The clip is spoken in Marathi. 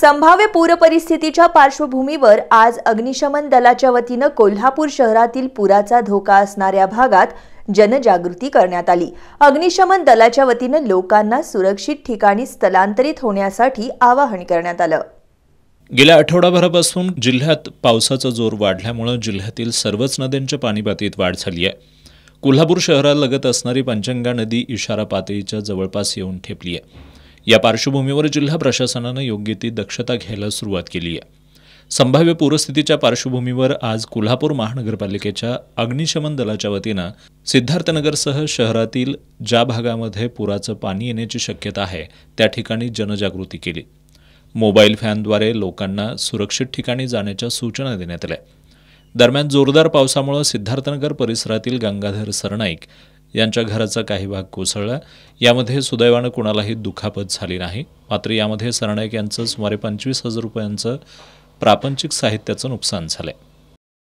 संभाव्य पूरपरिस्थितीच्या पार्श्वभूमीवर आज अग्निशमन दलाच्या वतीनं कोल्हापूर शहरातील पुराचा धोका असणाऱ्या भागात जनजागृती करण्यात आली अग्निशमन दलाच्या वतीनं लोकांना सुरक्षित ठिकाणी स्थलांतरित होण्यासाठी आवाहन करण्यात आलं गेल्या आठवडाभरापासून जिल्ह्यात पावसाचा जोर वाढल्यामुळे जिल्ह्यातील सर्वच नद्यांच्या पाणीपातळीत वाढ झाली आहे कोल्हापूर शहरालगत असणारी पंचंगा नदी इशारा पातळीच्या जवळपास येऊन ठेपली आहे या पार्श्वभूमीवर जिल्हा प्रशासनानं योग्य ती दक्षता घ्यायला सुरुवात केली आहे संभाव्य पूरस्थितीच्या पार्श्वभूमीवर आज कोल्हापूर महानगरपालिकेच्या अग्निशमन दलाच्या वतीनं सिद्धार्थनगरसह शहरातील ज्या भागामध्ये पुराचं पाणी येण्याची शक्यता आहे त्या ठिकाणी जनजागृती केली मोबाईल फॅनद्वारे लोकांना सुरक्षित ठिकाणी जाण्याच्या सूचना देण्यात आल्या दरम्यान जोरदार पावसामुळे सिद्धार्थनगर परिसरातील गंगाधर सरनाईक यांच्या घराचा काही भाग कोसळला यामध्ये सुदैवानं कुणालाही दुखापत झाली नाही मात्र यामध्ये सरनाईक यांचं सुमारे पंचवीस हजार रुपयांचं प्रापंचिक साहित्याचं नुकसान झालं